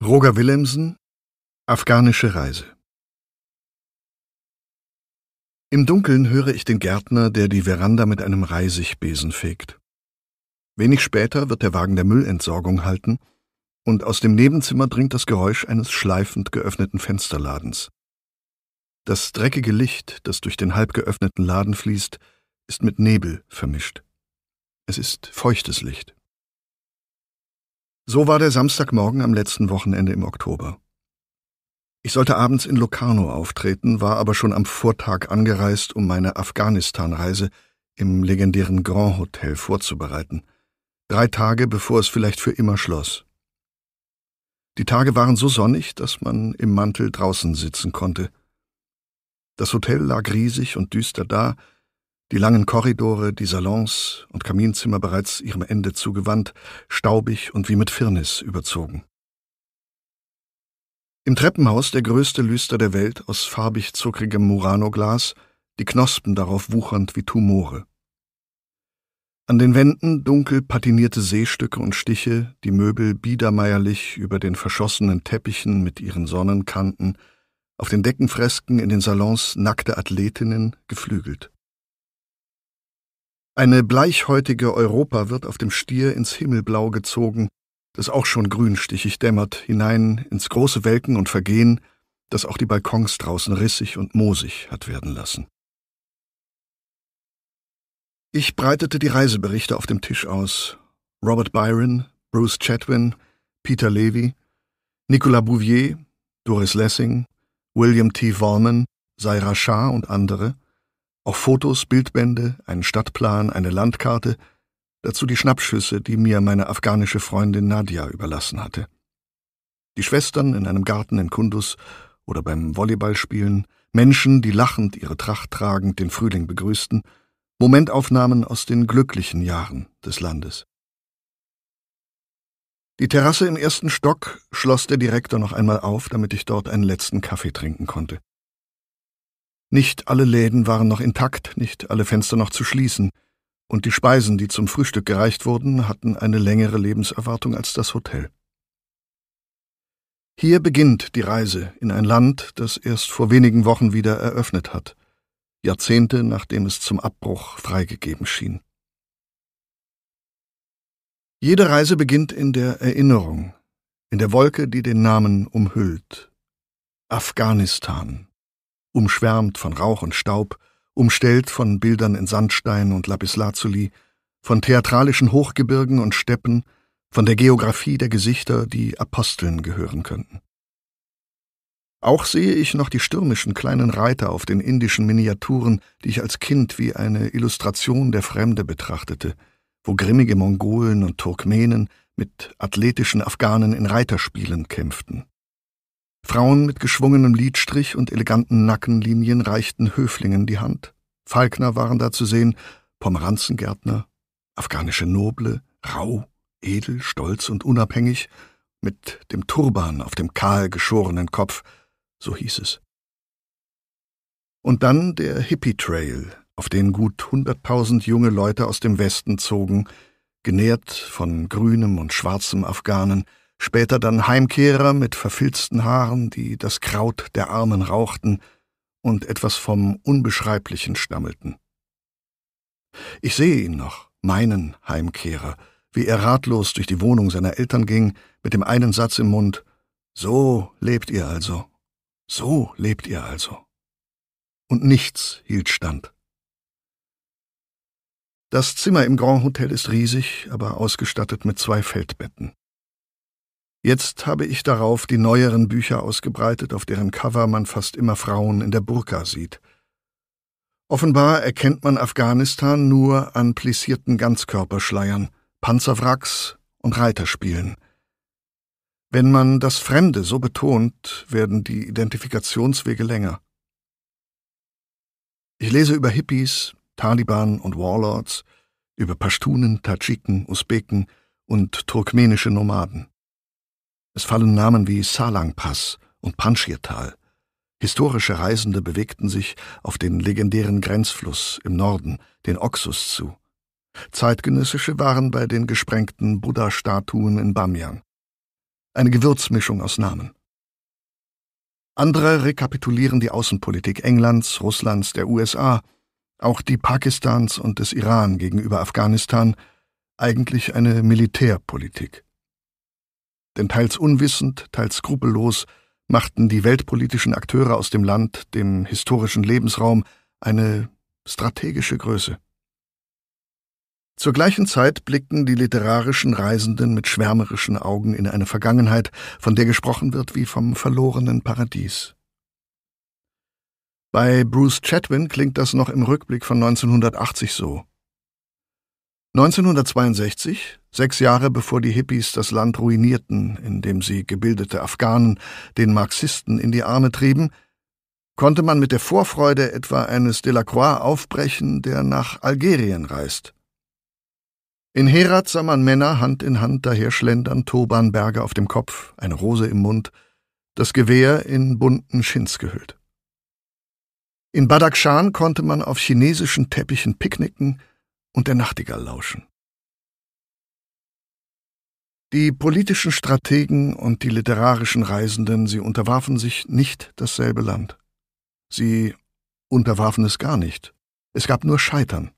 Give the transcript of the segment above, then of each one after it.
Roger Willemsen Afghanische Reise Im Dunkeln höre ich den Gärtner, der die Veranda mit einem Reisigbesen fegt. Wenig später wird der Wagen der Müllentsorgung halten, und aus dem Nebenzimmer dringt das Geräusch eines schleifend geöffneten Fensterladens. Das dreckige Licht, das durch den halb geöffneten Laden fließt, ist mit Nebel vermischt. Es ist feuchtes Licht. So war der Samstagmorgen am letzten Wochenende im Oktober. Ich sollte abends in Locarno auftreten, war aber schon am Vortag angereist, um meine Afghanistan-Reise im legendären Grand Hotel vorzubereiten. Drei Tage, bevor es vielleicht für immer schloss. Die Tage waren so sonnig, dass man im Mantel draußen sitzen konnte. Das Hotel lag riesig und düster da, die langen Korridore, die Salons und Kaminzimmer bereits ihrem Ende zugewandt, staubig und wie mit Firnis überzogen. Im Treppenhaus der größte Lüster der Welt aus farbig-zuckrigem Murano-Glas, die Knospen darauf wuchernd wie Tumore. An den Wänden dunkel patinierte Seestücke und Stiche, die Möbel biedermeierlich über den verschossenen Teppichen mit ihren Sonnenkanten, auf den Deckenfresken in den Salons nackte Athletinnen geflügelt. Eine bleichhäutige Europa wird auf dem Stier ins Himmelblau gezogen, das auch schon grünstichig dämmert, hinein ins große Welken und Vergehen, das auch die Balkons draußen rissig und moosig hat werden lassen. Ich breitete die Reiseberichte auf dem Tisch aus. Robert Byron, Bruce Chatwin, Peter Levy, Nicolas Bouvier, Doris Lessing, William T. Vorman, Zaira Shah und andere – auch Fotos, Bildbände, einen Stadtplan, eine Landkarte, dazu die Schnappschüsse, die mir meine afghanische Freundin Nadia überlassen hatte. Die Schwestern in einem Garten in Kundus oder beim Volleyballspielen, Menschen, die lachend ihre Tracht tragend den Frühling begrüßten, Momentaufnahmen aus den glücklichen Jahren des Landes. Die Terrasse im ersten Stock schloss der Direktor noch einmal auf, damit ich dort einen letzten Kaffee trinken konnte. Nicht alle Läden waren noch intakt, nicht alle Fenster noch zu schließen, und die Speisen, die zum Frühstück gereicht wurden, hatten eine längere Lebenserwartung als das Hotel. Hier beginnt die Reise in ein Land, das erst vor wenigen Wochen wieder eröffnet hat, Jahrzehnte nachdem es zum Abbruch freigegeben schien. Jede Reise beginnt in der Erinnerung, in der Wolke, die den Namen umhüllt. Afghanistan, umschwärmt von Rauch und Staub, umstellt von Bildern in Sandstein und Lapislazuli, von theatralischen Hochgebirgen und Steppen, von der Geographie der Gesichter, die Aposteln gehören könnten. Auch sehe ich noch die stürmischen kleinen Reiter auf den indischen Miniaturen, die ich als Kind wie eine Illustration der Fremde betrachtete, wo grimmige Mongolen und Turkmenen mit athletischen Afghanen in Reiterspielen kämpften. Frauen mit geschwungenem Liedstrich und eleganten Nackenlinien reichten Höflingen die Hand. Falkner waren da zu sehen, Pomeranzengärtner, afghanische Noble, rau, edel, stolz und unabhängig, mit dem Turban auf dem kahl geschorenen Kopf, so hieß es. Und dann der Hippie Trail, auf den gut hunderttausend junge Leute aus dem Westen zogen, genährt von grünem und schwarzem Afghanen, später dann Heimkehrer mit verfilzten Haaren, die das Kraut der Armen rauchten und etwas vom Unbeschreiblichen stammelten. Ich sehe ihn noch, meinen Heimkehrer, wie er ratlos durch die Wohnung seiner Eltern ging, mit dem einen Satz im Mund So lebt ihr also, so lebt ihr also. Und nichts hielt stand. Das Zimmer im Grand Hotel ist riesig, aber ausgestattet mit zwei Feldbetten. Jetzt habe ich darauf die neueren Bücher ausgebreitet, auf deren Cover man fast immer Frauen in der Burka sieht. Offenbar erkennt man Afghanistan nur an plissierten Ganzkörperschleiern, Panzerwracks und Reiterspielen. Wenn man das Fremde so betont, werden die Identifikationswege länger. Ich lese über Hippies, Taliban und Warlords, über Pashtunen, Tadschiken, Usbeken und turkmenische Nomaden. Es fallen Namen wie Salangpass und Panschirtal. Historische Reisende bewegten sich auf den legendären Grenzfluss im Norden, den Oxus, zu. Zeitgenössische waren bei den gesprengten Buddha-Statuen in Bamiyan. Eine Gewürzmischung aus Namen. Andere rekapitulieren die Außenpolitik Englands, Russlands, der USA, auch die Pakistans und des Iran gegenüber Afghanistan, eigentlich eine Militärpolitik denn teils unwissend, teils skrupellos machten die weltpolitischen Akteure aus dem Land, dem historischen Lebensraum, eine strategische Größe. Zur gleichen Zeit blickten die literarischen Reisenden mit schwärmerischen Augen in eine Vergangenheit, von der gesprochen wird wie vom verlorenen Paradies. Bei Bruce Chatwin klingt das noch im Rückblick von 1980 so. 1962, sechs Jahre bevor die Hippies das Land ruinierten, indem sie gebildete Afghanen den Marxisten in die Arme trieben, konnte man mit der Vorfreude etwa eines Delacroix aufbrechen, der nach Algerien reist. In Herat sah man Männer Hand in Hand daherschlendern, Tobanberge auf dem Kopf, eine Rose im Mund, das Gewehr in bunten Schins gehüllt. In Badakhshan konnte man auf chinesischen Teppichen picknicken, und der Nachtigall lauschen. Die politischen Strategen und die literarischen Reisenden, sie unterwarfen sich nicht dasselbe Land. Sie unterwarfen es gar nicht. Es gab nur Scheitern.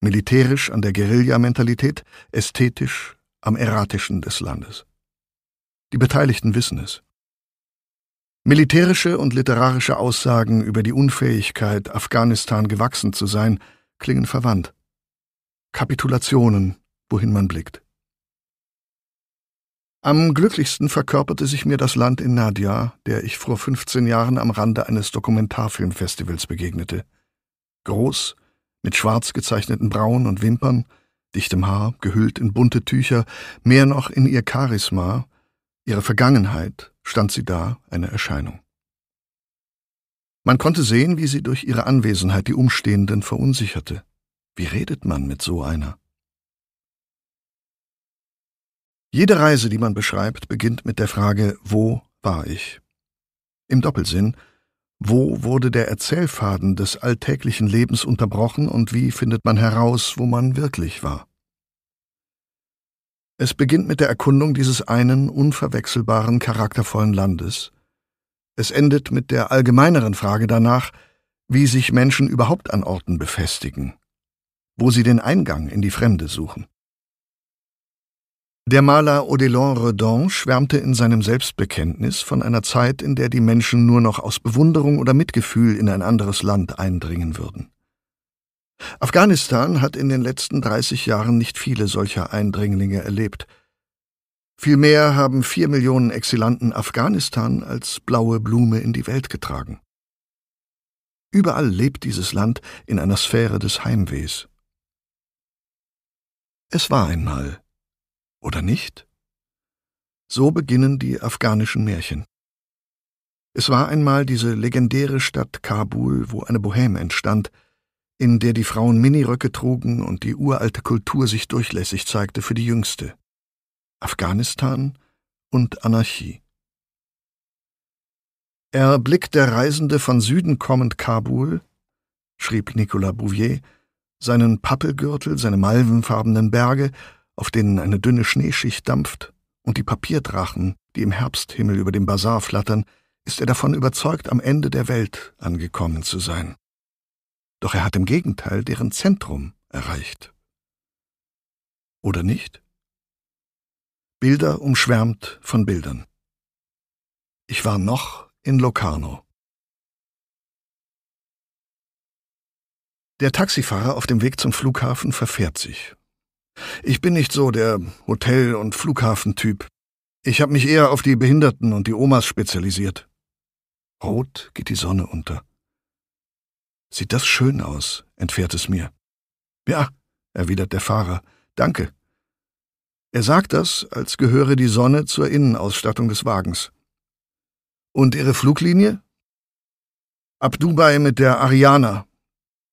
Militärisch an der Guerilla-Mentalität, ästhetisch am Erratischen des Landes. Die Beteiligten wissen es. Militärische und literarische Aussagen über die Unfähigkeit, Afghanistan gewachsen zu sein, klingen verwandt. Kapitulationen, wohin man blickt. Am glücklichsten verkörperte sich mir das Land in Nadia, der ich vor 15 Jahren am Rande eines Dokumentarfilmfestivals begegnete. Groß, mit schwarz gezeichneten Brauen und Wimpern, dichtem Haar, gehüllt in bunte Tücher, mehr noch in ihr Charisma, ihre Vergangenheit, stand sie da, eine Erscheinung. Man konnte sehen, wie sie durch ihre Anwesenheit die Umstehenden verunsicherte. Wie redet man mit so einer? Jede Reise, die man beschreibt, beginnt mit der Frage, wo war ich? Im Doppelsinn, wo wurde der Erzählfaden des alltäglichen Lebens unterbrochen und wie findet man heraus, wo man wirklich war? Es beginnt mit der Erkundung dieses einen unverwechselbaren, charaktervollen Landes. Es endet mit der allgemeineren Frage danach, wie sich Menschen überhaupt an Orten befestigen wo sie den Eingang in die Fremde suchen. Der Maler Odilon Redon schwärmte in seinem Selbstbekenntnis von einer Zeit, in der die Menschen nur noch aus Bewunderung oder Mitgefühl in ein anderes Land eindringen würden. Afghanistan hat in den letzten 30 Jahren nicht viele solcher Eindringlinge erlebt. Vielmehr haben vier Millionen Exilanten Afghanistan als blaue Blume in die Welt getragen. Überall lebt dieses Land in einer Sphäre des Heimwehs. Es war einmal. Oder nicht? So beginnen die afghanischen Märchen. Es war einmal diese legendäre Stadt Kabul, wo eine Bohème entstand, in der die Frauen Miniröcke trugen und die uralte Kultur sich durchlässig zeigte für die jüngste. Afghanistan und Anarchie. Erblickt der Reisende von Süden kommend Kabul, schrieb Nicolas Bouvier, seinen Pappelgürtel, seine malvenfarbenen Berge, auf denen eine dünne Schneeschicht dampft, und die Papierdrachen, die im Herbsthimmel über dem Bazar flattern, ist er davon überzeugt, am Ende der Welt angekommen zu sein. Doch er hat im Gegenteil deren Zentrum erreicht. Oder nicht? Bilder umschwärmt von Bildern. Ich war noch in Locarno. Der Taxifahrer auf dem Weg zum Flughafen verfährt sich. Ich bin nicht so der Hotel- und Flughafentyp. Ich habe mich eher auf die Behinderten und die Omas spezialisiert. Rot geht die Sonne unter. Sieht das schön aus, entfährt es mir. Ja, erwidert der Fahrer, danke. Er sagt das, als gehöre die Sonne zur Innenausstattung des Wagens. Und Ihre Fluglinie? Ab Dubai mit der Ariana,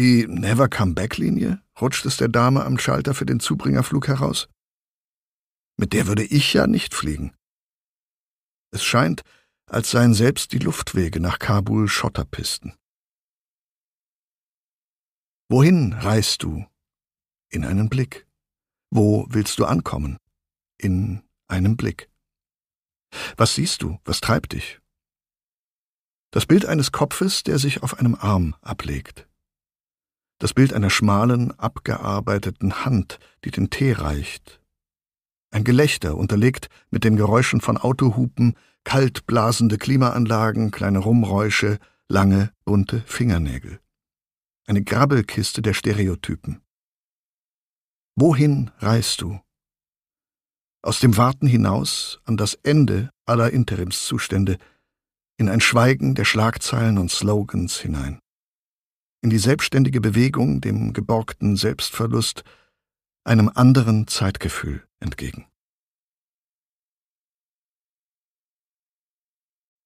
die Never Come Back-Linie? rutscht es der Dame am Schalter für den Zubringerflug heraus. Mit der würde ich ja nicht fliegen. Es scheint, als seien selbst die Luftwege nach Kabul Schotterpisten. Wohin reist du? In einen Blick. Wo willst du ankommen? In einem Blick. Was siehst du? Was treibt dich? Das Bild eines Kopfes, der sich auf einem Arm ablegt das Bild einer schmalen, abgearbeiteten Hand, die den Tee reicht. Ein Gelächter, unterlegt mit den Geräuschen von Autohupen, kaltblasende Klimaanlagen, kleine Rumräusche, lange, bunte Fingernägel. Eine Grabbelkiste der Stereotypen. Wohin reist du? Aus dem Warten hinaus an das Ende aller Interimszustände, in ein Schweigen der Schlagzeilen und Slogans hinein in die selbstständige Bewegung, dem geborgten Selbstverlust, einem anderen Zeitgefühl entgegen.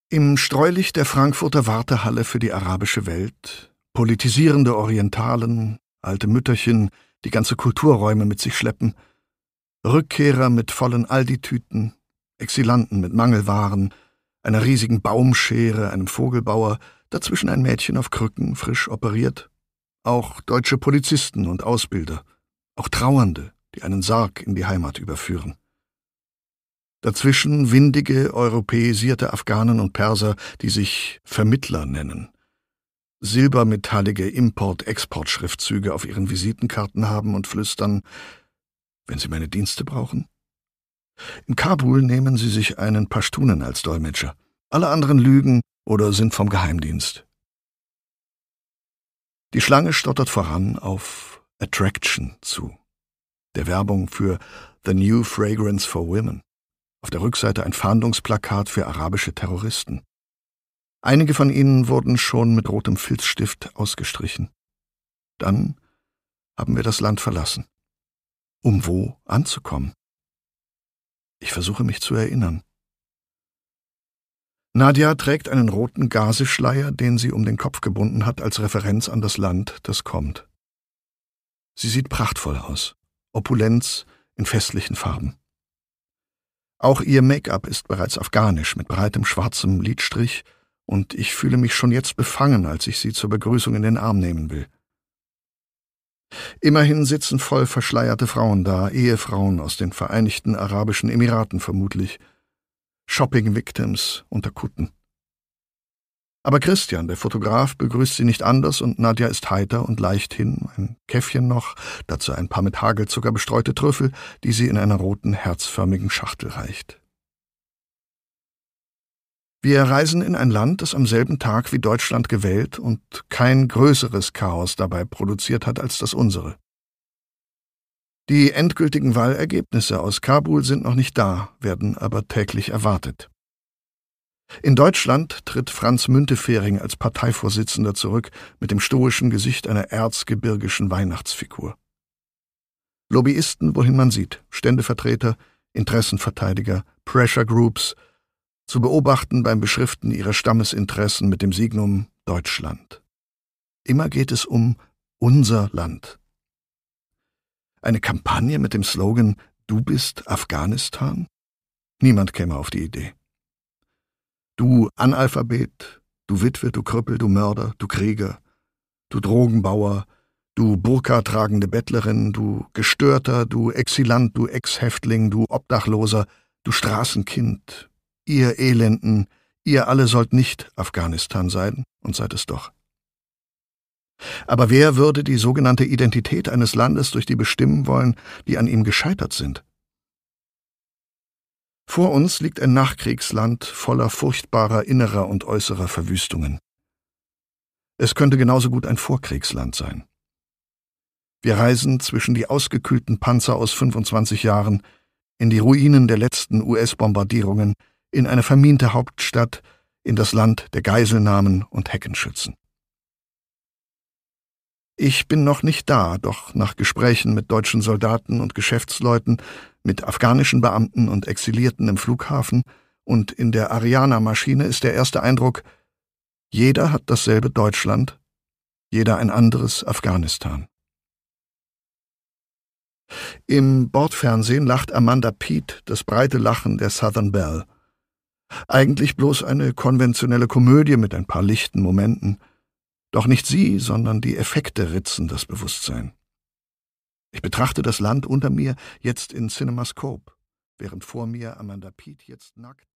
Im Streulicht der Frankfurter Wartehalle für die arabische Welt, politisierende Orientalen, alte Mütterchen, die ganze Kulturräume mit sich schleppen, Rückkehrer mit vollen Aldi-Tüten, Exilanten mit Mangelwaren, einer riesigen Baumschere, einem Vogelbauer, dazwischen ein Mädchen auf Krücken, frisch operiert, auch deutsche Polizisten und Ausbilder, auch Trauernde, die einen Sarg in die Heimat überführen. Dazwischen windige, europäisierte Afghanen und Perser, die sich Vermittler nennen, silbermetallige Import-Export-Schriftzüge auf ihren Visitenkarten haben und flüstern, wenn Sie meine Dienste brauchen? In Kabul nehmen Sie sich einen Pashtunen als Dolmetscher. Alle anderen lügen, oder sind vom Geheimdienst. Die Schlange stottert voran auf Attraction zu, der Werbung für The New Fragrance for Women. Auf der Rückseite ein Fahndungsplakat für arabische Terroristen. Einige von ihnen wurden schon mit rotem Filzstift ausgestrichen. Dann haben wir das Land verlassen. Um wo anzukommen? Ich versuche mich zu erinnern. Nadja trägt einen roten Gaseschleier, den sie um den Kopf gebunden hat, als Referenz an das Land, das kommt. Sie sieht prachtvoll aus, Opulenz in festlichen Farben. Auch ihr Make-up ist bereits afghanisch mit breitem schwarzem Lidstrich, und ich fühle mich schon jetzt befangen, als ich sie zur Begrüßung in den Arm nehmen will. Immerhin sitzen voll verschleierte Frauen da, Ehefrauen aus den Vereinigten Arabischen Emiraten vermutlich, Shopping Victims unter Kutten. Aber Christian, der Fotograf, begrüßt sie nicht anders und Nadja ist heiter und leichthin, ein Käffchen noch, dazu ein paar mit Hagelzucker bestreute Trüffel, die sie in einer roten, herzförmigen Schachtel reicht. Wir reisen in ein Land, das am selben Tag wie Deutschland gewählt und kein größeres Chaos dabei produziert hat als das unsere. Die endgültigen Wahlergebnisse aus Kabul sind noch nicht da, werden aber täglich erwartet. In Deutschland tritt Franz Müntefering als Parteivorsitzender zurück mit dem stoischen Gesicht einer erzgebirgischen Weihnachtsfigur. Lobbyisten, wohin man sieht, Ständevertreter, Interessenverteidiger, Pressure Groups, zu beobachten beim Beschriften ihrer Stammesinteressen mit dem Signum Deutschland. Immer geht es um unser Land. Eine Kampagne mit dem Slogan Du bist Afghanistan? Niemand käme auf die Idee. Du Analphabet, du Witwe, du Krüppel, du Mörder, du Krieger, du Drogenbauer, du Burka-tragende Bettlerin, du Gestörter, du Exilant, du Ex-Häftling, du Obdachloser, du Straßenkind, ihr Elenden, ihr alle sollt nicht Afghanistan sein und seid es doch. Aber wer würde die sogenannte Identität eines Landes durch die bestimmen wollen, die an ihm gescheitert sind? Vor uns liegt ein Nachkriegsland voller furchtbarer innerer und äußerer Verwüstungen. Es könnte genauso gut ein Vorkriegsland sein. Wir reisen zwischen die ausgekühlten Panzer aus 25 Jahren, in die Ruinen der letzten US-Bombardierungen, in eine vermiente Hauptstadt, in das Land der Geiselnahmen und Heckenschützen. Ich bin noch nicht da, doch nach Gesprächen mit deutschen Soldaten und Geschäftsleuten, mit afghanischen Beamten und Exilierten im Flughafen und in der Ariana-Maschine ist der erste Eindruck, jeder hat dasselbe Deutschland, jeder ein anderes Afghanistan. Im Bordfernsehen lacht Amanda Pete das breite Lachen der Southern Belle. Eigentlich bloß eine konventionelle Komödie mit ein paar lichten Momenten – doch nicht sie, sondern die Effekte ritzen das Bewusstsein. Ich betrachte das Land unter mir jetzt in Cinemascope, während vor mir Amanda Pete jetzt nackt